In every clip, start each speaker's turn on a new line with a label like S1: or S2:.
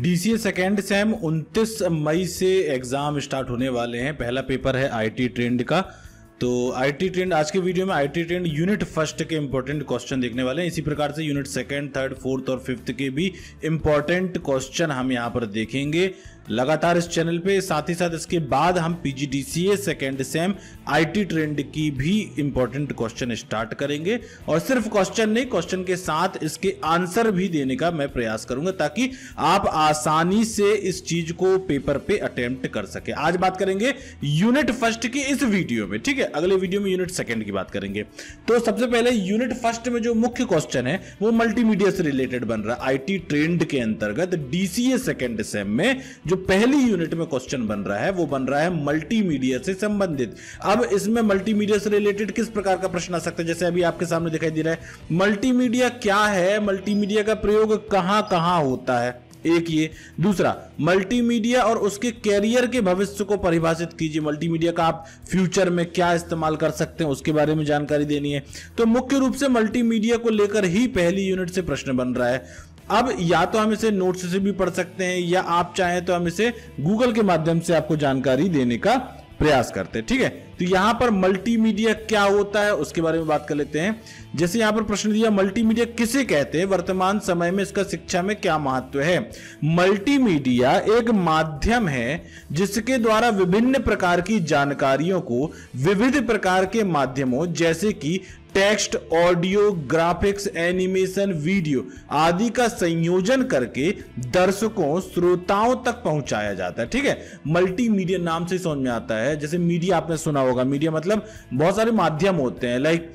S1: DCA second same 29 मई से exam start होने वाले हैं पहला पेपर है आईटी ट्रेंड का तो आईटी ट्रेंड आज के वीडियो में आईटी ट्रेंड यूनिट फर्स्ट के इंपॉर्टेंट क्वेश्चन देखने वाले हैं इसी प्रकार से यूनिट सेकेंड थर्ड फोर्थ और फिफ्थ के भी इंपॉर्टेंट क्वेश्चन हम यहाँ पर देखेंगे लगातार इस चैनल पे साथ ही साथ इसके बाद हम PGDCA second sem IT trend की भी इंपॉर्टेंट क्वेश्चन स्टार्ट करेंगे और सिर्फ क्वेश्चन नहीं क्वेश्चन के साथ इसके आंसर भी देने का मैं प्रयास करूंगा ताकि आप आसानी से इस चीज को पेपर पे अटेम्प्ट कर सके आज बात करेंगे यूनिट फर्स्ट की इस वीडियो में ठीक है अगले वीडियो में यूनिट सेकेंड की बात करेंगे तो सबसे पहले यूनिट फर्स्ट में जो मुख्य क्वेश्चन है वो मल्टीमीडिया से रिलेटेड बन रहा है आई ट्रेंड के अंतर्गत डीसीए सेकेंड सेम में जो पहली यूनिट में क्वेश्चन बन रहा है वो बन रहा है मल्टीमीडिया से संबंधित अब इसमें मल्टीमीडिया से रिलेटेड किस प्रकार का प्रश्न आ सकता है जैसे अभी आपके सामने दिखाई दे रहा है मल्टीमीडिया क्या है मल्टीमीडिया का प्रयोग कहां कहां होता है एक ये दूसरा मल्टीमीडिया और उसके कैरियर के भविष्य को परिभाषित कीजिए मल्टीमीडिया का आप फ्यूचर में क्या इस्तेमाल कर सकते हैं उसके बारे में जानकारी देनी है तो मुख्य रूप से मल्टीमीडिया को लेकर ही पहली यूनिट से प्रश्न बन रहा है अब या तो हम इसे नोट्स से भी पढ़ सकते हैं या आप चाहें तो हम इसे गूगल के माध्यम से आपको जानकारी देने का प्रयास करते हैं ठीक है तो यहां पर मल्टीमीडिया क्या होता है उसके बारे में बात कर लेते हैं जैसे यहां पर प्रश्न दिया मल्टीमीडिया किसे कहते हैं वर्तमान समय में इसका शिक्षा में क्या महत्व है मल्टीमीडिया एक माध्यम है जिसके द्वारा विभिन्न प्रकार की जानकारियों को विविध प्रकार के माध्यमों जैसे कि text audio graphics animation video आदि का संयोजन करके दर्शकों श्रोताओं तक पहुंचाया जाता है ठीक है मल्टीमीडिया नाम से समझ में आता है जैसे मीडिया आपने सुना हो होगा मीडिया मतलब बहुत सारे माध्यम होते हैं लाइक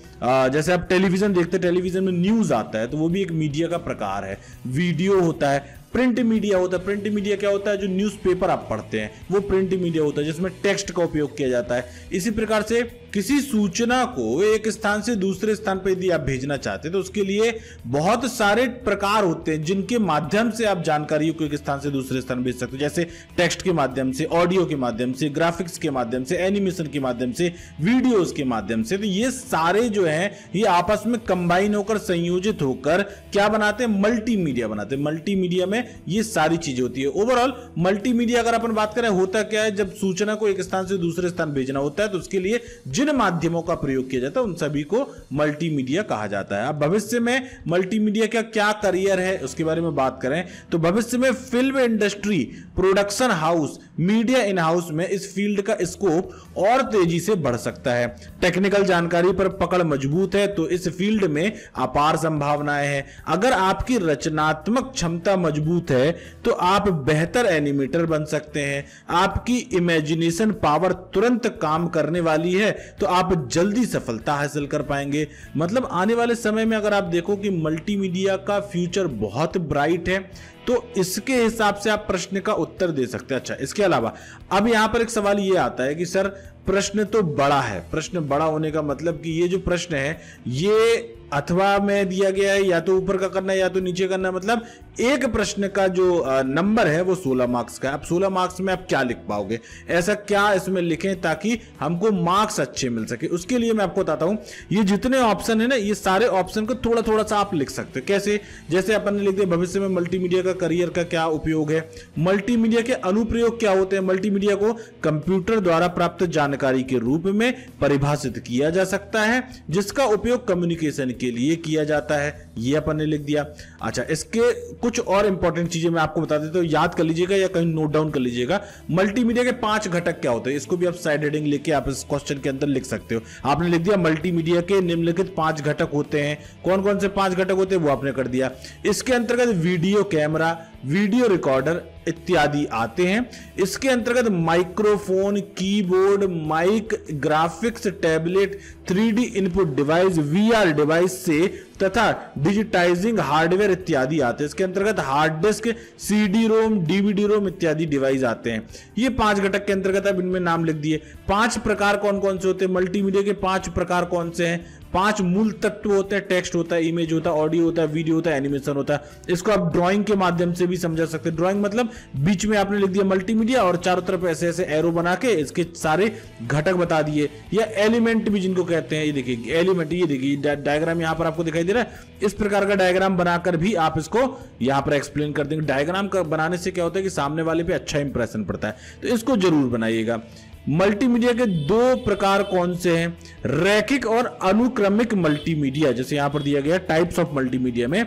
S1: जैसे आप टेलीविजन देखते हैं टेलीविजन में न्यूज आता है तो वो भी एक मीडिया का प्रकार है वीडियो होता है प्रिंट मीडिया होता है प्रिंट मीडिया क्या होता है जो न्यूज़पेपर आप पढ़ते हैं वो प्रिंट मीडिया होता है जिसमें टेक्स्ट का उपयोग किया जाता है इसी प्रकार से किसी सूचना को एक स्थान से दूसरे स्थान पर यदि आप भेजना चाहते हैं तो उसके लिए बहुत सारे प्रकार होते हैं जिनके माध्यम से आप जानकारी को एक स्थान से दूसरे स्थान भेज सकते हैं जैसे टेक्स्ट के माध्यम से ऑडियो के माध्यम से ग्राफिक्स के माध्यम से एनिमेशन के माध्यम से वीडियोस के माध्यम से तो ये सारे जो है ये आपस में कंबाइन होकर संयोजित होकर क्या बनाते हैं मल्टीमीडिया बनाते हैं मल्टीमीडिया में में ये सारी चीजें होती है ओवरऑल मल्टीमीडिया अगर अपन बात करें होता क्या है जब सूचना को एक स्थान से दूसरे स्थान भेजना होता है तो उसके लिए जिन माध्यमों का प्रयोग किया जाता है उन सभी को मल्टीमीडिया कहा जाता है अब भविष्य में मल्टीमीडिया का क्या करियर है उसके बारे में बात करें तो भविष्य में film industry production house media in house में इस फील्ड का स्कोप और तेजी से बढ़ सकता है टेक्निकल जानकारी पर पकड़ मजबूत है तो इस फील्ड में अपार संभावनाएं हैं अगर आपकी रचनात्मक क्षमता मजबूत है तो आप बेहतर एनिमेटर बन सकते हैं आपकी इमेजिनेशन पावर तुरंत काम करने वाली है तो आप जल्दी सफलता हासिल कर पाएंगे मतलब आने वाले समय में अगर आप देखो कि मल्टीमीडिया का फ्यूचर बहुत ब्राइट है तो इसके हिसाब से आप प्रश्न का उत्तर दे सकते हैं अच्छा इसके अलावा अब यहां पर एक सवाल ये आता है कि सर प्रश्न तो बड़ा है प्रश्न बड़ा होने का मतलब कि ये जो प्रश्न है ये अथवा में दिया गया है या तो ऊपर का करना है या तो नीचे करना मतलब एक प्रश्न का जो नंबर है वो 16 मार्क्स का अब 16 मार्क्स में आप क्या लिख पाओगे ऐसा क्या इसमें लिखें ताकि हमको मार्क्स अच्छे मिल सके उसके लिए मैं आपको बताता हूं ये जितने ऑप्शन है ना ये सारे ऑप्शन को थोड़ा थोड़ा सा आप लिख सकते हो कैसे जैसे अपन ने लिख दिया भविष्य में मल्टीमीडिया का करियर का क्या उपयोग है मल्टीमीडिया के अनुप्रयोग क्या होते हैं मल्टीमीडिया को कंप्यूटर द्वारा प्राप्त जानकारी जानकारी के रूप में परिभाषित किया जा सकता है जिसका उपयोग कम्युनिकेशन के लिए किया जाता है ये अपन ने लिख दिया अच्छा इसके कुछ और इंपॉर्टेंट चीजें मैं आपको बता देता हूँ याद कर लीजिएगा या कहीं नोट डाउन कर लीजिएगा मल्टीमीडिया के पांच घटक क्या होते हैं इसको भी आप साइड हेडिंग लेके आप इस क्वेश्चन के अंदर लिख सकते हो आपने लिख दिया मल्टीमीडिया के निम्नलिखित पांच घटक होते हैं कौन कौन से पांच घटक होते हैं वो आपने कर दिया इसके अंतर्गत वीडियो कैमरा वीडियो रिकॉर्डर इत्यादि आते हैं इसके अंतर्गत microphone keyboard mike graphics tablet 3D input device VR device से तथा डिजिटाइजिंग हार्डवेयर इत्यादि आते हैं इसके अंतर्गत hard disk CD ROM DVD ROM इत्यादि डिवाइस आते हैं ये पांच घटक के अंतर्गत अब इनमें नाम लिख दिए पांच प्रकार कौन कौन से होते हैं मल्टीमीडिया के पांच प्रकार कौन से हैं पांच मूल तत्व होते हैं टेक्स्ट होता है इमेज होता है ऑडियो होता है वीडियो होता है एनिमेशन होता है इसको आप ड्राइंग के माध्यम से भी समझा सकते हैं ड्राइंग मतलब बीच में आपने लिख दिया मल्टीमीडिया और चारों तरफ ऐसे ऐसे एरो बना के इसके सारे घटक बता दिए या एलिमेंट भी जिनको कहते हैं ये देखिए एलिमेंट ये देखिए डायग्राम यहाँ पर आपको दिखाई दे रहा है इस प्रकार का डायग्राम बनाकर भी आप इसको यहाँ पर एक्सप्लेन कर देंगे डायग्राम बनाने से क्या होता है कि सामने वाले पे अच्छा इंप्रेशन पड़ता है तो इसको जरूर बनाइएगा मल्टीमीडिया के दो प्रकार कौन से हैं रैखिक और अनुक्रमिक मल्टीमीडिया जैसे यहां पर दिया गया टाइप्स ऑफ मल्टीमीडिया में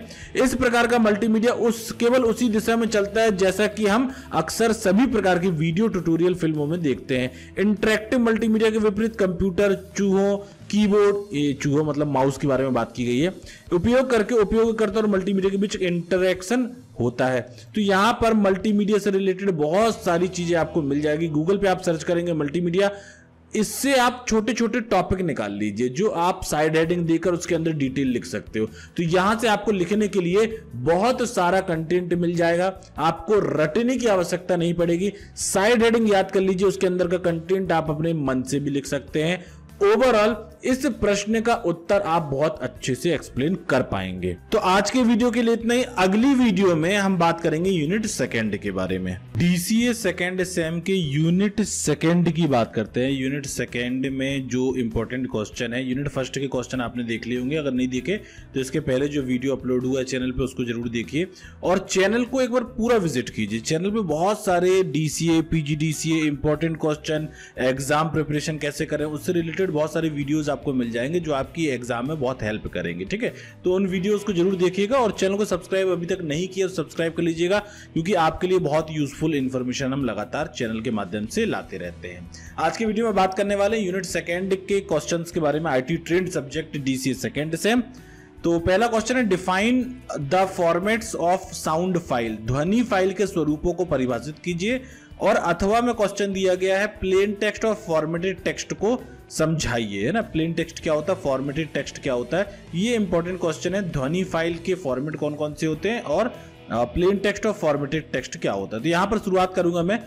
S1: इस प्रकार का मल्टीमीडिया उस केवल उसी दिशा में चलता है जैसा कि हम अक्सर सभी प्रकार की वीडियो ट्यूटोरियल फिल्मों में देखते हैं इंटरेक्टिव मल्टीमीडिया के विपरीत कंप्यूटर चूहों कीबोर्ड ये चूहो मतलब माउस के बारे में बात की गई है उपयोग करके उपयोगकर्ता और मल्टीमीडिया के बीच इंटरेक्शन होता है तो यहाँ पर मल्टीमीडिया से रिलेटेड बहुत सारी चीजें आपको मिल जाएगी गूगल पे आप सर्च करेंगे मल्टीमीडिया इससे आप छोटे छोटे टॉपिक निकाल लीजिए जो आप साइड हेडिंग देकर उसके अंदर डिटेल लिख सकते हो तो यहां से आपको लिखने के लिए बहुत सारा कंटेंट मिल जाएगा आपको रटने की आवश्यकता नहीं पड़ेगी साइड हेडिंग याद कर लीजिए उसके अंदर का कंटेंट आप अपने मन से भी लिख सकते हैं ओवरऑल इस प्रश्न का उत्तर आप बहुत अच्छे से एक्सप्लेन कर पाएंगे तो आज के वीडियो के लिए इतना ही अगली वीडियो में हम बात करेंगे यूनिट सेकेंड के बारे में डीसीए सेकेंड सेम के यूनिट सेकेंड की बात करते हैं यूनिट सेकेंड में जो इंपॉर्टेंट क्वेश्चन है यूनिट फर्स्ट के क्वेश्चन आपने देख लिए होंगे अगर नहीं देखे तो इसके पहले जो वीडियो अपलोड हुआ है चैनल पर उसको जरूर देखिए और चैनल को एक बार पूरा विजिट कीजिए चैनल पर बहुत सारे DCA PGDCA important question exam preparation कैसे करें उससे रिलेटेड रिलेटेड बहुत सारे वीडियोस आपको मिल जाएंगे जो आपकी एग्जाम में बहुत हेल्प करेंगे ठीक है तो उन वीडियोस को जरूर देखिएगा और चैनल को सब्सक्राइब अभी तक नहीं किया तो सब्सक्राइब कर लीजिएगा क्योंकि आपके लिए बहुत यूजफुल इन्फॉर्मेशन हम लगातार चैनल के माध्यम से लाते रहते हैं आज के वीडियो में बात करने वाले यूनिट सेकेंड के क्वेश्चन के बारे में IT trend subject D C से तो पहला क्वेश्चन है define the formats of sound file ध्वनि फाइल के स्वरूपों को परिभाषित कीजिए और अथवा में क्वेश्चन दिया गया है प्लेन टेक्स्ट और फॉर्मेटेड टेक्स्ट को समझाइए है ना प्लेन टेक्स्ट क्या होता है फॉर्मेटेड टेक्स्ट क्या होता है ये इंपॉर्टेंट क्वेश्चन है ध्वनि फाइल के फॉर्मेट कौन कौन से होते हैं और प्लेन टेक्स्ट और फॉर्मेटेड टेक्स्ट क्या होता है तो यहाँ पर शुरुआत करूंगा मैं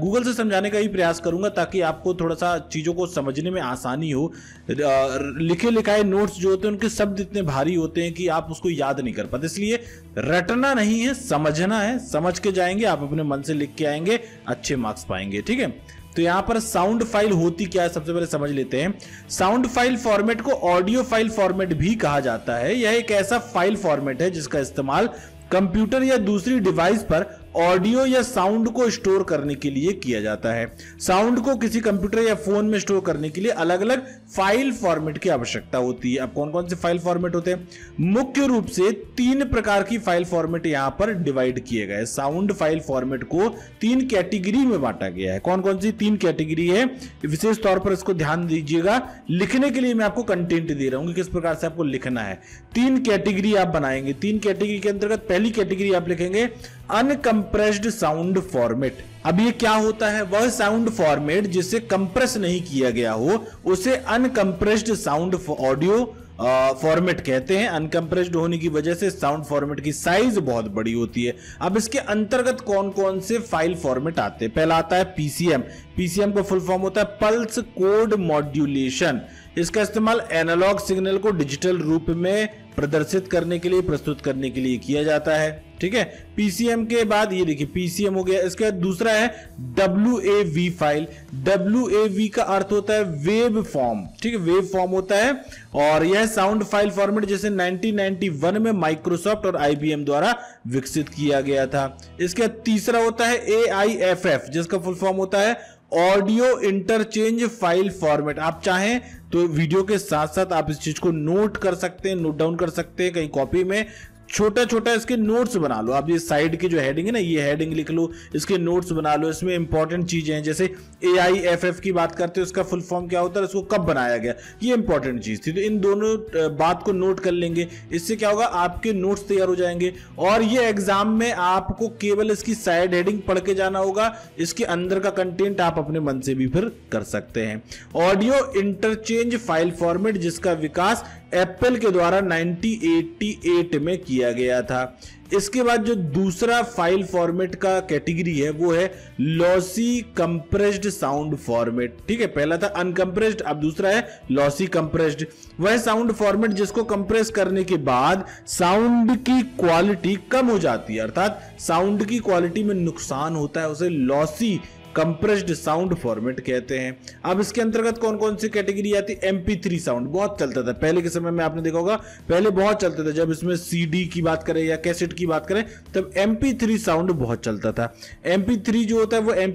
S1: गूगल से समझाने का ही प्रयास करूंगा ताकि आपको थोड़ा सा चीज़ों को समझने में आसानी हो लिखे लिखाए नोट्स जो होते हैं उनके शब्द इतने भारी होते हैं कि आप उसको याद नहीं कर पाते इसलिए रटना नहीं है समझना है समझ के जाएंगे आप अपने मन से लिख के आएंगे अच्छे मार्क्स पाएंगे ठीक है तो यहां पर साउंड फाइल होती क्या है सबसे पहले समझ लेते हैं साउंड फाइल फॉर्मेट को ऑडियो फाइल फॉर्मेट भी कहा जाता है यह एक ऐसा फाइल फॉर्मेट है जिसका इस्तेमाल कंप्यूटर या दूसरी डिवाइस पर ऑडियो या साउंड को स्टोर करने के लिए किया जाता है साउंड को किसी कंप्यूटर या फोन में स्टोर करने के लिए अलग अलग फाइल फॉर्मेट की आवश्यकता होती है अब कौन कौन से फाइल फॉर्मेट होते हैं मुख्य रूप से तीन प्रकार की फाइल फॉर्मेट यहां पर डिवाइड किए गए साउंड फाइल फॉर्मेट को तीन कैटेगरी में बांटा गया है कौन कौन सी तीन कैटेगरी है विशेष तौर पर इसको ध्यान दीजिएगा लिखने के लिए मैं आपको कंटेंट दे रहा हूँ किस प्रकार से आपको लिखना है तीन कैटेगरी आप बनाएंगे तीन कैटेगरी के अंतर्गत पहली कैटेगरी आप लिखेंगे अनकम्प्रेस्ड साउंड फॉर्मेट अब ये क्या होता है वह साउंड फॉर्मेट जिसे कंप्रेस नहीं किया गया हो उसे अनकम्प्रेस्ड साउंड ऑडियो फॉर्मेट कहते हैं अनकम्प्रेस्ड होने की वजह से साउंड फॉर्मेट की साइज बहुत बड़ी होती है अब इसके अंतर्गत कौन कौन से फाइल फॉर्मेट आते हैं पहला आता है पीसीएम पीसीएम का फुल फॉर्म होता है पल्स कोड मॉड्यूलेशन इसका इस्तेमाल एनालॉग सिग्नल को डिजिटल रूप में प्रदर्शित करने के लिए प्रस्तुत करने के लिए किया जाता है ठीक है पीसीएम के बाद ये देखिए पीसीएम हो गया इसके बाद दूसरा है W A V file W A V का अर्थ होता है वेब फॉर्म ठीक है वेब फॉर्म होता है और यह साउंड फाइल फॉर्मेट जैसे 1991 में माइक्रोसॉफ्ट और आईबीएम द्वारा विकसित किया गया था इसके बाद तीसरा होता है ए आई एफ एफ जिसका फुल फॉर्म होता है ऑडियो इंटरचेंज फाइल फॉर्मेट आप चाहें तो वीडियो के साथ साथ आप इस चीज को नोट कर सकते हैं नोट डाउन कर सकते हैं कहीं कॉपी में छोटा छोटा इसके नोट्स बना लो आप ये साइड की जो हेडिंग है ना ये हेडिंग लिख लो इसके नोट्स बना लो इसमें इंपॉर्टेंट चीजें हैं जैसे ए आई एफ एफ की बात करते हैं उसका फुल फॉर्म क्या होता है इसको कब बनाया गया ये इंपॉर्टेंट चीज थी तो इन दोनों बात को नोट कर लेंगे इससे क्या होगा आपके नोट्स तैयार हो जाएंगे और ये एग्जाम में आपको केवल इसकी साइड हेडिंग पढ़ के जाना होगा इसके अंदर का कंटेंट आप अपने मन से भी फिर कर सकते हैं ऑडियो इंटरचेंज फाइल फॉर्मेट जिसका विकास एप्पल के द्वारा 1988 में किया गया था इसके बाद जो दूसरा फाइल फॉर्मेट का कैटेगरी है वो है लॉसी कंप्रेस्ड साउंड फॉर्मेट ठीक है पहला था अनकंप्रेस्ड अब दूसरा है लॉसी कंप्रेस्ड वह साउंड फॉर्मेट जिसको कंप्रेस करने के बाद साउंड की क्वालिटी कम हो जाती है अर्थात साउंड की क्वालिटी में नुकसान होता है उसे लॉसी कंप्रेस्ड साउंड फॉर्मेट कहते हैं अब इसके अंतर्गत कौन कौन सी कैटेगरी आती है एमपी थ्री साउंड बहुत चलता था पहले के समय में आपने देखा होगा पहले बहुत चलता था जब इसमें सी की बात करें या कैसेट की बात करें तब एम साउंड बहुत चलता था एम जो होता है वो एम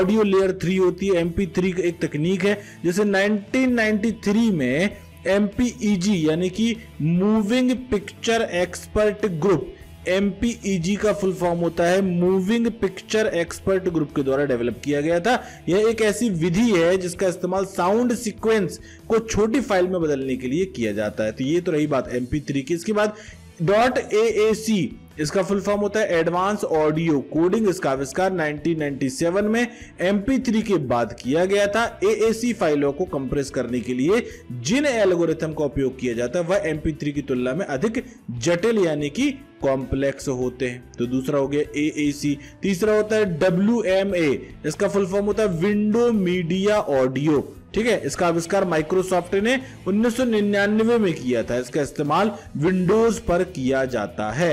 S1: ऑडियो लेयर थ्री होती है एम एक तकनीक है जैसे नाइनटीन में एमपीईजी e यानी कि moving picture expert group M e का फुल फॉर्म होता है मूविंग पिक्चर एक्सपर्ट ग्रुप के द्वारा डेवलप किया गया था यह एक ऐसी विधि है जिसका इस्तेमाल साउंड सीक्वेंस को छोटी फाइल में बदलने के लिए किया जाता है तो ये तो रही बात एम की इसके बाद डॉट ए ए सी इसका फुल फॉर्म होता है एडवांस ऑडियो कोडिंग इसका आविष्कार 1997 में MP3 के बाद किया गया था AAC फाइलों को कंप्रेस करने के लिए जिन एल्गोरिथम का उपयोग किया जाता है वह MP3 की तुलना में अधिक जटिल यानी कि कॉम्प्लेक्स होते हैं तो दूसरा हो गया ए तीसरा होता है डब्ल्यू इसका फुल फॉर्म होता है विंडो मीडिया ऑडियो ठीक है इसका आविष्कार माइक्रोसॉफ्ट ने 1999 में किया था इसका इस्तेमाल विंडोज पर किया जाता है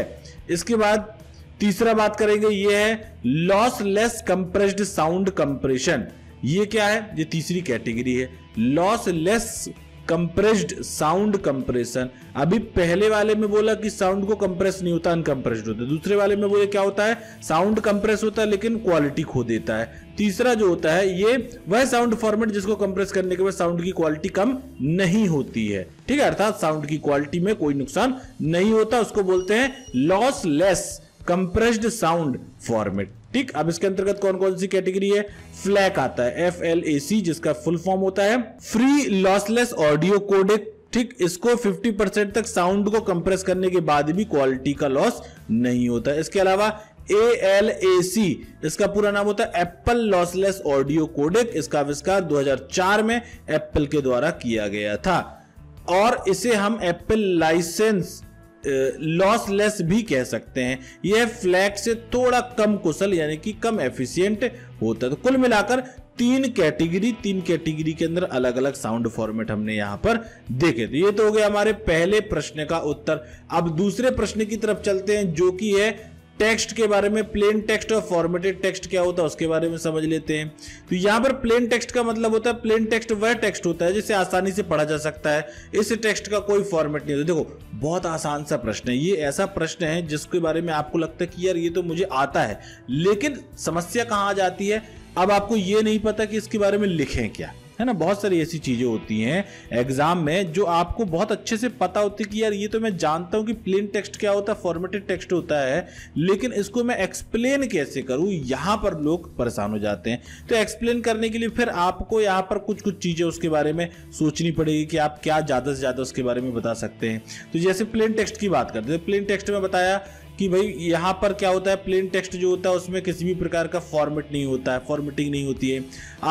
S1: इसके बाद तीसरा बात करेंगे ये है लॉसलेस कंप्रेस्ड साउंड कंप्रेशन ये क्या है ये तीसरी कैटेगरी है लॉसलेस कंप्रेस्ड साउंड कंप्रेशन अभी पहले वाले में बोला कि साउंड को कंप्रेस नहीं होता अनकम्प्रेस्ड होता है दूसरे वाले में बोले क्या होता है साउंड कंप्रेस होता है लेकिन क्वालिटी खो देता है तीसरा जो होता है ये वह साउंड फॉर्मेट जिसको कंप्रेस करने के बाद साउंड की क्वालिटी कम नहीं होती है ठीक है अर्थात साउंड की क्वालिटी में कोई नुकसान नहीं होता उसको बोलते हैं लॉसलेस कंप्रेस्ड साउंड फॉर्मेट ठीक अब इसके अंतर्गत कौन कौन सी कैटेगरी है फ्लैक आता है एफ एल ए सी जिसका फुल फॉर्म होता है फ्री लॉसलेस ऑडियो कोडेक ठीक इसको 50 परसेंट तक साउंड को कंप्रेस करने के बाद भी क्वालिटी का लॉस नहीं होता इसके अलावा ए एल ए सी इसका पूरा नाम होता है एप्पल लॉसलेस ऑडियो कोडेक इसका आविष्कार 2004 में एप्पल के द्वारा किया गया था और इसे हम एप्पल लाइसेंस लॉसलेस भी कह सकते हैं यह फ्लैट से थोड़ा कम कुशल यानी कि कम एफिशिएंट होता है तो कुल मिलाकर तीन कैटेगरी तीन कैटेगरी के अंदर अलग अलग साउंड फॉर्मेट हमने यहां पर देखे तो ये तो हो गया हमारे पहले प्रश्न का उत्तर अब दूसरे प्रश्न की तरफ चलते हैं जो कि है टेक्स्ट के बारे में प्लेन टेक्स्ट और फॉर्मेटेड टेक्स्ट क्या होता है उसके बारे में समझ लेते हैं तो यहाँ पर प्लेन टेक्स्ट का मतलब होता है प्लेन टेक्स्ट वह टेक्स्ट होता है जिसे आसानी से पढ़ा जा सकता है इस टेक्स्ट का कोई फॉर्मेट नहीं होता देखो बहुत आसान सा प्रश्न है ये ऐसा प्रश्न है जिसके बारे में आपको लगता है कि यार ये तो मुझे आता है लेकिन समस्या कहाँ आ जाती है अब आपको ये नहीं पता कि इसके बारे में लिखें क्या है ना बहुत सारी ऐसी चीज़ें होती हैं एग्जाम में जो आपको बहुत अच्छे से पता होती है कि यार ये तो मैं जानता हूं कि प्लेन टेक्स्ट क्या होता है फॉर्मेटेड टेक्स्ट होता है लेकिन इसको मैं एक्सप्लेन कैसे करूं यहाँ पर लोग परेशान हो जाते हैं तो एक्सप्लेन करने के लिए फिर आपको यहाँ पर कुछ कुछ चीज़ें उसके बारे में सोचनी पड़ेगी कि आप क्या ज़्यादा से ज़्यादा उसके बारे में बता सकते हैं तो जैसे प्लेन टेक्स्ट की बात करते हैं प्लेन तो टेक्स्ट में बताया कि भाई यहाँ पर क्या होता है प्लेन टेक्स्ट जो होता है उसमें किसी भी प्रकार का फॉर्मेट नहीं होता है फॉर्मेटिंग नहीं होती है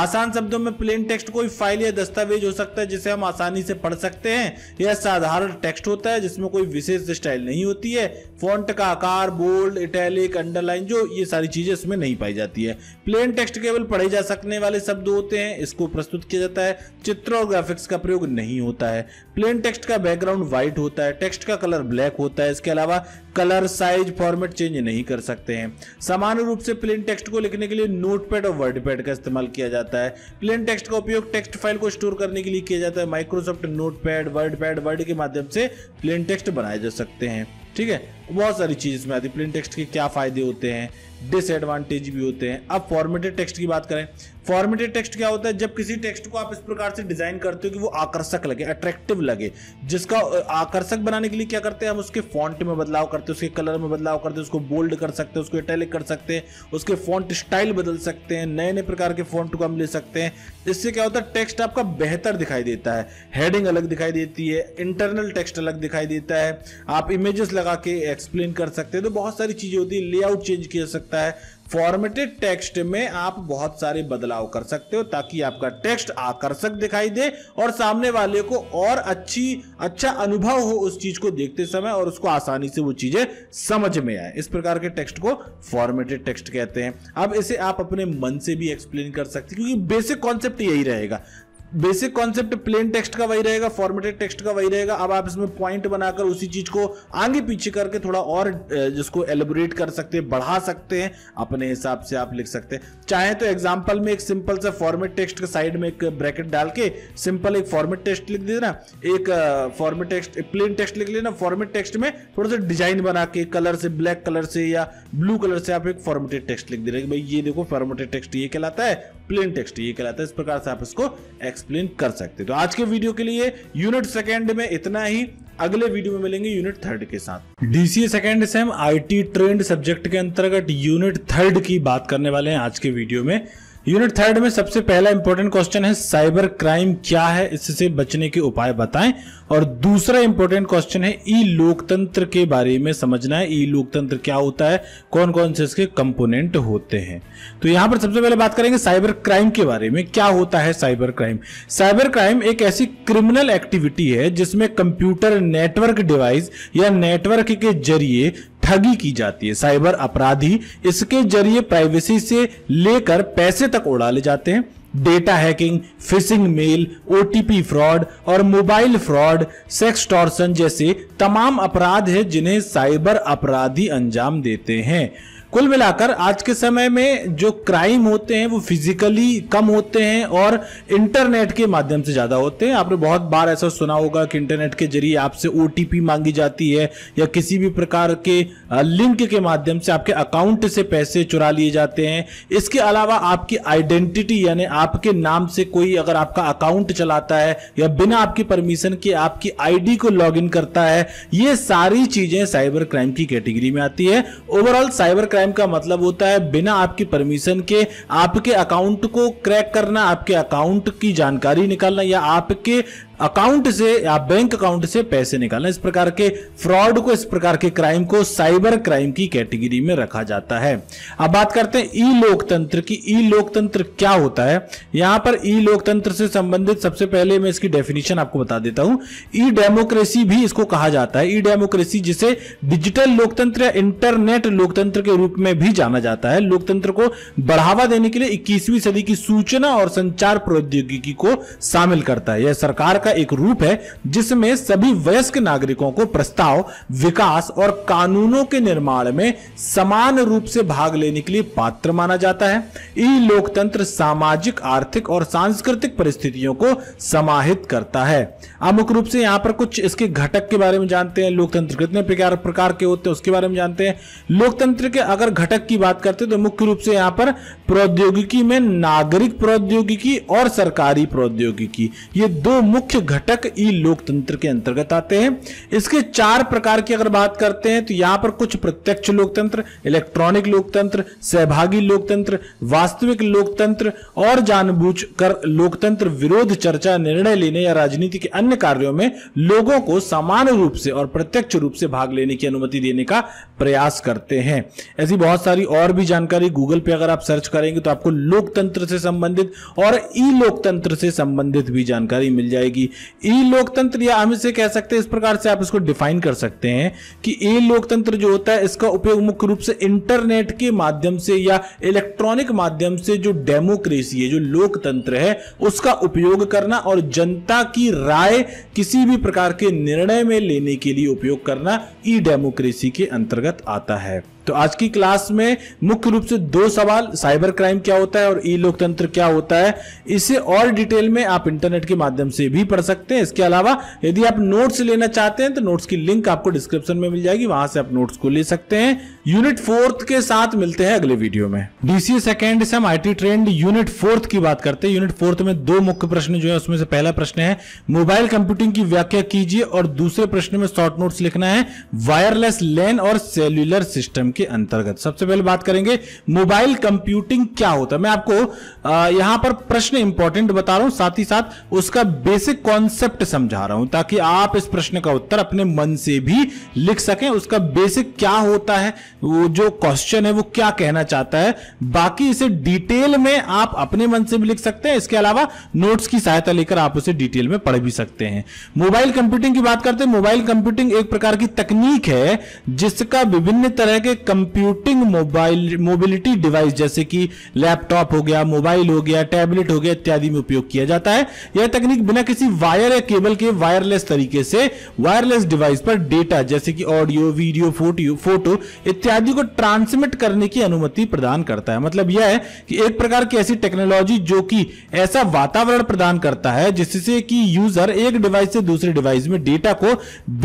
S1: आसान शब्दों में प्लेन टेक्स्ट कोई फाइल या दस्तावेज हो सकता है जिसे हम आसानी से पढ़ सकते हैं यह साधारण टेक्स्ट होता है जिसमें कोई विशेष स्टाइल नहीं होती है फॉन्ट का आकार बोल्ड इटैलिक अंडरलाइन जो ये सारी चीजें इसमें नहीं पाई जाती है प्लेन टेक्स्ट केवल पढ़े जा सकने वाले शब्द होते हैं इसको प्रस्तुत किया जाता है चित्र और ग्राफिक्स का प्रयोग नहीं होता है प्लेन टेक्स्ट का बैकग्राउंड व्हाइट होता है टेक्स्ट का कलर ब्लैक होता है इसके अलावा कलर साइज फॉर्मेट चेंज नहीं कर सकते हैं सामान्य रूप से प्लेन टेक्स्ट को लिखने के लिए नोटपैड और वर्डपैड का इस्तेमाल किया जाता है प्लेन टेक्स्ट का उपयोग टेक्स्ट फाइल को स्टोर करने के लिए किया जाता है माइक्रोसॉफ्ट नोटपैड वर्डपैड वर्ड के माध्यम से प्लेन टेक्स्ट बनाए जा सकते हैं ठीक है बहुत सारी चीज़ इसमें आती है प्लेन टेक्स्ट के क्या फ़ायदे होते हैं डिसएडवांटेज भी होते हैं अब फॉर्मेटेड टेक्स्ट की बात करें फॉर्मेटेड टेक्स्ट क्या होता है जब किसी टेक्स्ट को आप इस प्रकार से डिजाइन करते हो कि वो आकर्षक लगे अट्रैक्टिव लगे जिसका आकर्षक बनाने के लिए क्या करते हैं हम उसके फॉन्ट में बदलाव करते हैं उसके कलर में बदलाव करते हैं उसको बोल्ड कर सकते हैं उसको इटैलिक कर सकते हैं उसके फॉन्ट स्टाइल बदल सकते हैं नए नए प्रकार के फॉन्ट को हम ले सकते हैं इससे क्या होता है टेक्स्ट आपका बेहतर दिखाई देता है हेडिंग अलग दिखाई देती है इंटरनल टेक्स्ट अलग दिखाई देता है आप इमेजेस लगा के एक्सप्लेन कर सकते हैं तो बहुत सारी चीजें होती है लेआउट चेंज किया सकता है सकता है फॉर्मेटेड टेक्स्ट में आप बहुत सारे बदलाव कर सकते हो ताकि आपका टेक्स्ट आकर्षक दिखाई दे और सामने वाले को और अच्छी अच्छा अनुभव हो उस चीज को देखते समय और उसको आसानी से वो चीजें समझ में आए इस प्रकार के टेक्स्ट को फॉर्मेटेड टेक्स्ट कहते हैं अब इसे आप अपने मन से भी एक्सप्लेन कर सकते क्योंकि बेसिक कॉन्सेप्ट यही रहेगा बेसिक कॉन्सेप्ट प्लेन टेक्स्ट का वही रहेगा फॉर्मेटेड टेक्स्ट का वही रहेगा अब आप इसमें पॉइंट बनाकर उसी चीज को आगे पीछे करके थोड़ा और जिसको एलिबोरेट कर सकते हैं बढ़ा सकते हैं अपने हिसाब से आप लिख सकते हैं चाहे तो एग्जाम्पल में एक सिंपल सा फॉर्मेट टेक्स्ट के साइड में एक ब्रैकेट डाल के सिंपल एक फॉर्मेट टेक्स्ट लिख देना एक फॉर्मेट टेक्स्ट प्लेन टेक्स्ट लिख लेना फॉर्मेट टेक्स्ट में थोड़ा सा डिजाइन बना के कलर से ब्लैक कलर से या ब्लू कलर से आप एक फॉर्मेटेड टेक्स्ट लिख दे रहे भाई ये देखो फॉर्मेटेड टेक्स्ट ये कहलाता है प्लेन टेक्स्ट ये कहलाता है इस प्रकार से आप इसको एक्सप्लेन कर सकते हैं तो आज के वीडियो के लिए यूनिट सेकेंड में इतना ही अगले वीडियो में मिलेंगे यूनिट थर्ड के साथ DCA second sem IT trend subject के अंतर्गत यूनिट थर्ड की बात करने वाले हैं आज के वीडियो में यूनिट थर्ड में सबसे पहला इंपॉर्टेंट क्वेश्चन है साइबर क्राइम क्या है इससे बचने के उपाय बताएं और दूसरा इंपॉर्टेंट क्वेश्चन है ई लोकतंत्र के बारे में समझना है ई लोकतंत्र क्या होता है कौन कौन से इसके कंपोनेंट होते हैं तो यहां पर सबसे पहले बात करेंगे साइबर क्राइम के बारे में क्या होता है साइबर क्राइम साइबर क्राइम एक ऐसी क्रिमिनल एक्टिविटी है जिसमें कंप्यूटर नेटवर्क डिवाइस या नेटवर्क के जरिए ठगी की जाती है साइबर अपराधी इसके जरिए प्राइवेसी से लेकर पैसे तक उड़ा ले जाते हैं data hacking phishing mail OTP fraud और मोबाइल फ्रॉड सेक्स टॉर्सन जैसे तमाम अपराध हैं जिन्हें साइबर अपराधी अंजाम देते हैं कुल मिलाकर आज के समय में जो क्राइम होते हैं वो फिजिकली कम होते हैं और इंटरनेट के माध्यम से ज़्यादा होते हैं आपने बहुत बार ऐसा सुना होगा कि इंटरनेट के जरिए आपसे ओ मांगी जाती है या किसी भी प्रकार के लिंक के माध्यम से आपके अकाउंट से पैसे चुरा लिए जाते हैं इसके अलावा आपकी आइडेंटिटी यानी आपके नाम से कोई अगर आपका अकाउंट चलाता है या बिना आपकी परमिशन के आपकी आईडी को लॉग करता है ये सारी चीजें साइबर क्राइम की कैटेगरी में आती है ओवरऑल साइबर क्राइम टाइम का मतलब होता है बिना आपकी परमिशन के आपके अकाउंट को क्रैक करना आपके अकाउंट की जानकारी निकालना या आपके अकाउंट से या बैंक अकाउंट से पैसे निकालना इस प्रकार के फ्रॉड को इस प्रकार के क्राइम को साइबर क्राइम की कैटेगरी में रखा जाता है अब बात करते हैं ई लोकतंत्र की ई लोकतंत्र क्या होता है यहां पर ई लोकतंत्र से संबंधित सबसे पहले मैं इसकी डेफिनेशन आपको बता देता हूं ई डेमोक्रेसी भी इसको कहा जाता है ई डेमोक्रेसी जिसे डिजिटल लोकतंत्र या इंटरनेट लोकतंत्र के रूप में भी जाना जाता है लोकतंत्र को बढ़ावा देने के लिए इक्कीसवीं सदी की सूचना और संचार प्रौद्योगिकी को शामिल करता है यह सरकार का एक रूप है जिसमें सभी वयस्क नागरिकों को प्रस्ताव विकास और कानूनों के निर्माण में समान रूप से भाग लेने के लिए पात्र माना जाता है ई लोकतंत्र सामाजिक आर्थिक और सांस्कृतिक परिस्थितियों को समाहित करता है अमुक रूप से यहाँ पर कुछ इसके घटक के बारे में जानते हैं लोकतंत्र कितने प्रकार के होते हैं उसके बारे में जानते हैं लोकतंत्र के अगर घटक की बात करते हैं तो मुख्य रूप से यहाँ पर प्रौद्योगिकी में नागरिक प्रौद्योगिकी और सरकारी प्रौद्योगिकी ये दो मुख्य कुछ घटक ई लोकतंत्र के अंतर्गत आते हैं इसके चार प्रकार की अगर बात करते हैं तो यहां पर कुछ प्रत्यक्ष लोकतंत्र इलेक्ट्रॉनिक लोकतंत्र सहभागी लोकतंत्र वास्तविक लोकतंत्र और कर लोकतंत्र विरोध चर्चा निर्णय लेने या राजनीति के अन्य कार्यों में लोगों को समान रूप से और प्रत्यक्ष रूप से भाग लेने की अनुमति देने का प्रयास करते हैं ऐसी बहुत सारी और भी जानकारी गूगल पे अगर आप सर्च करेंगे तो आपको लोकतंत्र से संबंधित और ई लोकतंत्र से संबंधित भी जानकारी मिल जाएगी की ई लोकतंत्र या हम इसे कह सकते हैं इस प्रकार से आप इसको डिफाइन कर सकते हैं कि ई लोकतंत्र जो होता है इसका उपयोग मुख्य रूप से इंटरनेट के माध्यम से या इलेक्ट्रॉनिक माध्यम से जो डेमोक्रेसी है जो लोकतंत्र है उसका उपयोग करना और जनता की राय किसी भी प्रकार के निर्णय में लेने के लिए उपयोग करना ई डेमोक्रेसी के अंतर्गत आता है तो आज की क्लास में मुख्य रूप से दो सवाल साइबर क्राइम क्या होता है और ई लोकतंत्र क्या होता है इसे और डिटेल में आप इंटरनेट के माध्यम से भी पढ़ सकते हैं इसके अलावा यदि आप नोट्स लेना चाहते हैं तो नोट्स की लिंक आपको डिस्क्रिप्शन में मिल जाएगी वहां से आप नोट्स को ले सकते हैं यूनिट फोर्थ के साथ मिलते हैं अगले वीडियो में डीसी सेकेंड से हम आईटी ट्रेंड यूनिट फोर्थ की बात करते हैं यूनिट फोर्थ में दो मुख्य प्रश्न जो है उसमें से पहला प्रश्न है मोबाइल कंप्यूटिंग की व्याख्या कीजिए और दूसरे प्रश्न में शॉर्ट नोट्स लिखना है वायरलेस लैन और सेल्यूलर सिस्टम के अंतर्गत सबसे पहले बात करेंगे मोबाइल कंप्यूटिंग क्या होता है मैं आपको यहां पर प्रश्न इंपॉर्टेंट बता रहा हूं साथ ही साथ उसका बेसिक कॉन्सेप्ट समझा रहा हूं ताकि आप इस प्रश्न का उत्तर अपने मन से भी लिख सकें उसका बेसिक क्या होता है वो जो क्वेश्चन है वो क्या कहना चाहता है बाकी इसे डिटेल में आप अपने मन से भी लिख सकते हैं इसके अलावा नोट्स की सहायता लेकर आप उसे डिटेल में पढ़ भी सकते हैं मोबाइल कंप्यूटिंग की बात करते हैं मोबाइल कंप्यूटिंग एक प्रकार की तकनीक है जिसका विभिन्न तरह के कंप्यूटिंग मोबाइल मोबिलिटी डिवाइस जैसे कि लैपटॉप हो गया मोबाइल हो गया टैबलेट हो गया इत्यादि में उपयोग किया जाता है यह तकनीक बिना किसी वायर या केबल के वायरलेस तरीके से वायरलेस डिवाइस पर डेटा जैसे कि ऑडियो वीडियो फोटो फोटो इत्यादि इत्यादि को ट्रांसमिट करने की अनुमति प्रदान करता है मतलब यह है कि एक प्रकार की ऐसी टेक्नोलॉजी जो कि ऐसा वातावरण प्रदान करता है जिससे कि यूजर एक डिवाइस से दूसरे डिवाइस में डेटा को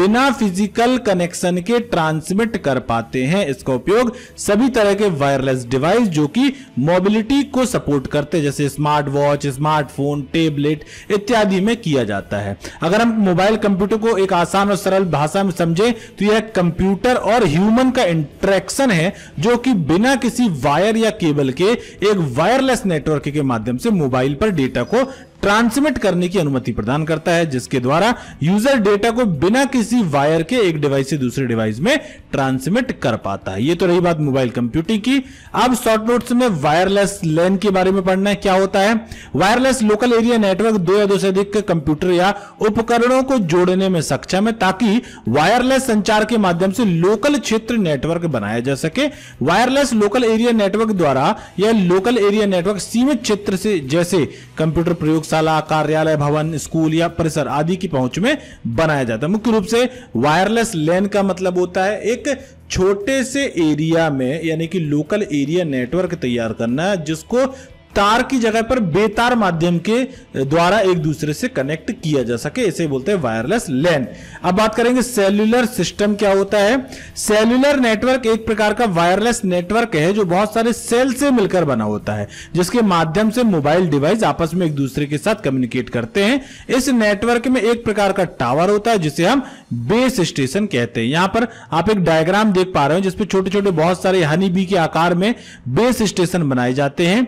S1: बिना फिजिकल कनेक्शन के ट्रांसमिट कर पाते हैं इसका उपयोग सभी तरह के वायरलेस डिवाइस जो कि मोबिलिटी को सपोर्ट करते हैं जैसे स्मार्ट वॉच स्मार्टफोन टेबलेट इत्यादि में किया जाता है अगर हम मोबाइल कंप्यूटर को एक आसान और सरल भाषा में समझे तो यह कंप्यूटर और ह्यूमन का इंटर इंटरेक्शन है जो कि बिना किसी वायर या केबल के एक वायरलेस नेटवर्क के माध्यम से मोबाइल पर डेटा को ट्रांसमिट करने की अनुमति प्रदान करता है जिसके द्वारा यूजर डेटा को बिना किसी वायर के एक डिवाइस से दूसरे डिवाइस में ट्रांसमिट कर पाता है ये तो रही बात मोबाइल कंप्यूटिंग की अब शॉर्ट नोट्स में वायरलेस लैन के बारे में पढ़ना है क्या होता है वायरलेस लोकल एरिया नेटवर्क दो या दो से अधिक कंप्यूटर या उपकरणों को जोड़ने में सक्षम है ताकि वायरलेस संचार के माध्यम से लोकल क्षेत्र नेटवर्क बनाया जा सके वायरलेस लोकल एरिया नेटवर्क द्वारा यह लोकल एरिया नेटवर्क सीमित क्षेत्र से जैसे कंप्यूटर प्रयोग पाठशाला कार्यालय भवन स्कूल या परिसर आदि की पहुंच में बनाया जाता है मुख्य रूप से वायरलेस लैन का मतलब होता है एक छोटे से एरिया में यानी कि लोकल एरिया नेटवर्क तैयार करना जिसको तार की जगह पर बेतार माध्यम के द्वारा एक दूसरे से कनेक्ट किया जा सके इसे बोलते हैं वायरलेस लैन अब बात करेंगे सेल्यूलर सिस्टम क्या होता है सेल्यूलर नेटवर्क एक प्रकार का वायरलेस नेटवर्क है जो बहुत सारे सेल से मिलकर बना होता है जिसके माध्यम से मोबाइल डिवाइस आपस में एक दूसरे के साथ कम्युनिकेट करते हैं इस नेटवर्क में एक प्रकार का टावर होता है जिसे हम बेस स्टेशन कहते हैं यहां पर आप एक डायग्राम देख पा रहे हो जिसपे छोटे छोटे बहुत सारे हनी बी के आकार में बेस स्टेशन बनाए जाते हैं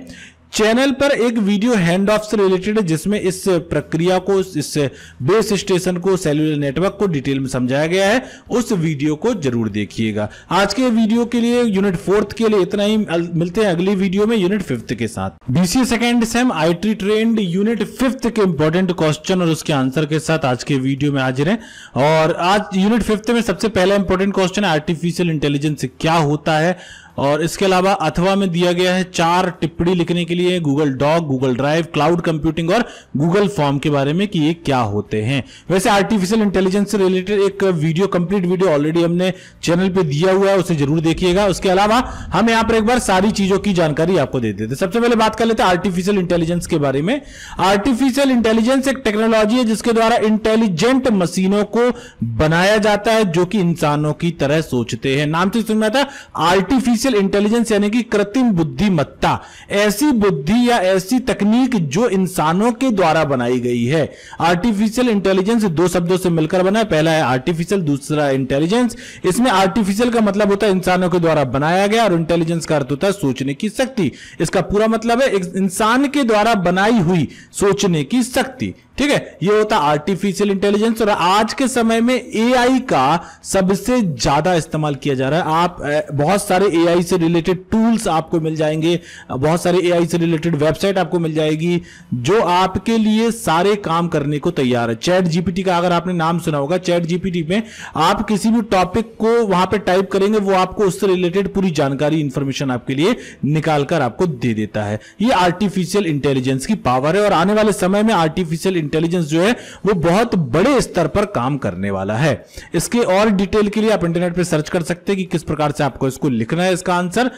S1: चैनल पर एक वीडियो हैंड ऑफ से रिलेटेड है जिसमें इस प्रक्रिया को इस बेस स्टेशन को सेलुलर नेटवर्क को डिटेल में समझाया गया है उस वीडियो को जरूर देखिएगा आज के वीडियो के लिए यूनिट फोर्थ के लिए इतना ही मिलते हैं अगली वीडियो में यूनिट फिफ्थ के साथ BC second sem I trend unit fifth के इंपॉर्टेंट क्वेश्चन और उसके आंसर के साथ आज के वीडियो में हाजिर है और आज यूनिट फिफ्थ में सबसे पहला इंपॉर्टेंट क्वेश्चन आर्टिफिशियल इंटेलिजेंस क्या होता है और इसके अलावा अथवा में दिया गया है चार टिप्पणी लिखने के लिए Google doc Google drive cloud computing और गूगल फॉर्म के बारे में कि ये क्या होते हैं वैसे आर्टिफिशियल इंटेलिजेंस से रिलेटेड एक वीडियो कंप्लीट वीडियो ऑलरेडी हमने चैनल पे दिया हुआ है उसे जरूर देखिएगा उसके अलावा हम यहां पर एक बार सारी चीजों की जानकारी आपको दे देते सबसे पहले बात कर लेते हैं आर्टिफिशियल इंटेलिजेंस के बारे में आर्टिफिशियल इंटेलिजेंस एक टेक्नोलॉजी है जिसके द्वारा इंटेलिजेंट मशीनों को बनाया जाता है जो कि इंसानों की तरह सोचते हैं नाम से सुनना था आर्टिफिशियल आर्टिफिशियल इंटेलिजेंस यानी कि कृत्रिम बुद्धिमत्ता ऐसी बुद्धि या ऐसी तकनीक जो इंसानों के द्वारा बनाई गई है आर्टिफिशियल इंटेलिजेंस दो शब्दों से मिलकर बना है पहला है आर्टिफिशियल दूसरा इंटेलिजेंस इसमें आर्टिफिशियल का मतलब होता है इंसानों के द्वारा बनाया गया और इंटेलिजेंस का अर्थ होता है सोचने की शक्ति इसका पूरा मतलब है इंसान के द्वारा बनाई हुई सोचने की शक्ति ठीक है ये होता आर्टिफिशियल इंटेलिजेंस और आज के समय में एआई का सबसे ज्यादा इस्तेमाल किया जा रहा है आप बहुत सारे एआई से रिलेटेड टूल्स आपको मिल जाएंगे बहुत सारे एआई से रिलेटेड वेबसाइट आपको मिल जाएगी जो आपके लिए सारे काम करने को तैयार है चैट जीपीटी का अगर आपने नाम सुना होगा चैट जीपीटी में आप किसी भी टॉपिक को वहां पर टाइप करेंगे वो आपको उससे रिलेटेड पूरी जानकारी इंफॉर्मेशन आपके लिए निकालकर आपको दे देता है ये आर्टिफिशियल इंटेलिजेंस की पावर है और आने वाले समय में आर्टिफिशियल इंटेलिजेंस जो है वो बहुत बड़े स्तर पर काम करने वाला है इसके और डिटेल के लिए आप इंटरनेट पर सर्च कर सकते हैं कि किस प्रकार से आपको इसको लिखना है इसका आंसर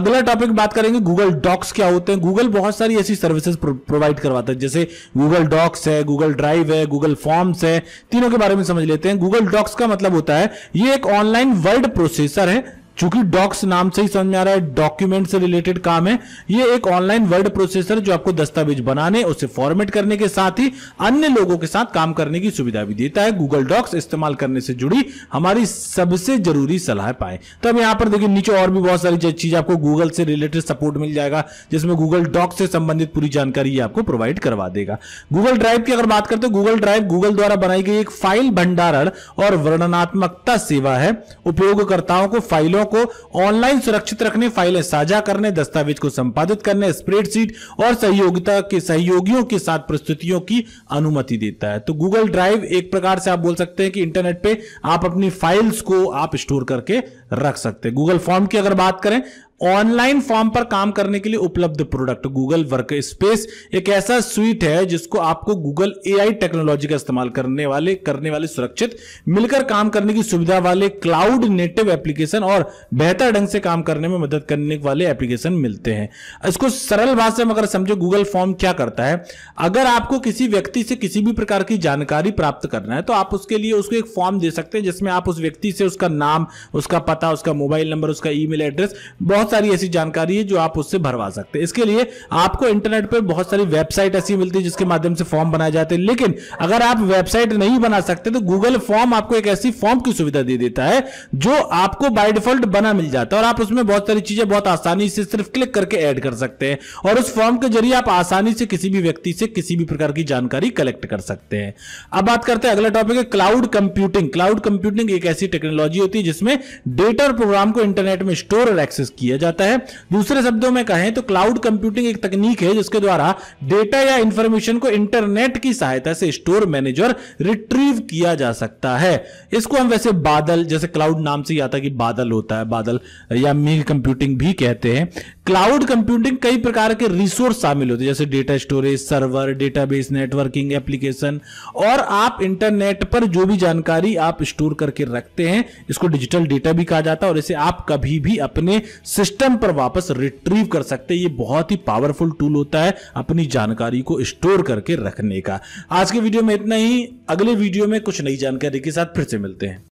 S1: अगला टॉपिक बात करेंगे गूगल डॉक्स क्या होते हैं गूगल बहुत सारी ऐसी सर्विसेज प्रोवाइड करवाता है जैसे गूगल डॉक्स है गूगल ड्राइव है गूगल फॉर्म्स है तीनों के बारे में समझ लेते हैं गूगल डॉक्स का मतलब होता है ये एक ऑनलाइन वर्ड प्रोसेसर है चूंकि डॉक्स नाम से ही समझ में आ रहा है डॉक्यूमेंट से रिलेटेड काम है ये एक ऑनलाइन वर्ड प्रोसेसर जो आपको दस्तावेज बनाने उसे फॉर्मेट करने के साथ ही अन्य लोगों के साथ काम करने की सुविधा भी देता है गूगल डॉक्स इस्तेमाल करने से जुड़ी हमारी सबसे जरूरी सलाह पाए तो अब यहां पर देखिए नीचे और भी बहुत सारी चीज आपको गूगल से रिलेटेड सपोर्ट मिल जाएगा जिसमें गूगल डॉक्स से संबंधित पूरी जानकारी आपको प्रोवाइड करवा देगा गूगल ड्राइव की अगर बात करते हैं गूगल ड्राइव गूगल द्वारा बनाई गई एक फाइल भंडारण और वर्णनात्मकता सेवा है उपयोगकर्ताओं को फाइलों को ऑनलाइन सुरक्षित रखने फाइलें साझा करने दस्तावेज को संपादित करने स्प्रेडशीट और सहयोगिता के सहयोगियों के साथ प्रस्तुतियों की अनुमति देता है तो गूगल ड्राइव एक प्रकार से आप बोल सकते हैं कि इंटरनेट पे आप अपनी फाइल्स को आप स्टोर करके रख सकते हैं गूगल फॉर्म की अगर बात करें ऑनलाइन फॉर्म पर काम करने के लिए उपलब्ध प्रोडक्ट गूगल वर्क स्पेस एक ऐसा स्वीट है जिसको आपको गूगल एआई टेक्नोलॉजी का इस्तेमाल करने वाले करने वाले सुरक्षित मिलकर काम करने की सुविधा वाले क्लाउड नेटिव एप्लीकेशन और बेहतर ढंग से काम करने में मदद करने वाले एप्लीकेशन मिलते हैं इसको सरल भाषा में अगर समझो गूगल फॉर्म क्या करता है अगर आपको किसी व्यक्ति से किसी भी प्रकार की जानकारी प्राप्त करना है तो आप उसके लिए उसको एक फॉर्म दे सकते हैं जिसमें आप उस व्यक्ति से उसका नाम उसका पता उसका मोबाइल नंबर उसका ईमेल एड्रेस बहुत सारी ऐसी जानकारी है जो आप उससे भरवा सकते हैं इसके लिए आपको इंटरनेट पर बहुत सारी वेबसाइट ऐसी मिलती है जिसके माध्यम से फॉर्म बनाए जाते हैं लेकिन अगर आप वेबसाइट नहीं बना सकते तो गूगल फॉर्म आपको एक ऐसी फॉर्म की सुविधा दे देता है जो आपको बाय डिफॉल्ट बना मिल जाता है और आप उसमें बहुत सारी चीजें बहुत आसानी से सिर्फ क्लिक करके ऐड कर सकते हैं और उस फॉर्म के जरिए आप आसानी से किसी भी व्यक्ति से किसी भी प्रकार की जानकारी कलेक्ट कर सकते हैं अब बात करते हैं अगला टॉपिक है क्लाउड कंप्यूटिंग क्लाउड कंप्यूटिंग एक ऐसी टेक्नोलॉजी होती है जिसमें डेटा और प्रोग्राम को इंटरनेट में स्टोर और एक्सेस किया जाता है दूसरे शब्दों में कहें तो क्लाउड कंप्यूटिंग एक तकनीक है जिसके द्वारा डेटा या इंफॉर्मेशन को इंटरनेट की सहायता से स्टोर मैनेज और रिट्रीव किया जा सकता है इसको हम वैसे बादल जैसे क्लाउड नाम से आता है कि बादल होता है बादल या मेघ कंप्यूटिंग भी कहते हैं क्लाउड कंप्यूटिंग कई प्रकार के रिसोर्स शामिल होते हैं जैसे data storage server database networking application और आप इंटरनेट पर जो भी जानकारी आप स्टोर करके रखते हैं इसको डिजिटल डेटा भी कहा जाता है और इसे आप कभी भी अपने सिस्टम सिस्टम पर वापस रिट्रीव कर सकते हैं ये बहुत ही पावरफुल टूल होता है अपनी जानकारी को स्टोर करके रखने का आज के वीडियो में इतना ही अगले वीडियो में कुछ नई जानकारी के साथ फिर से मिलते हैं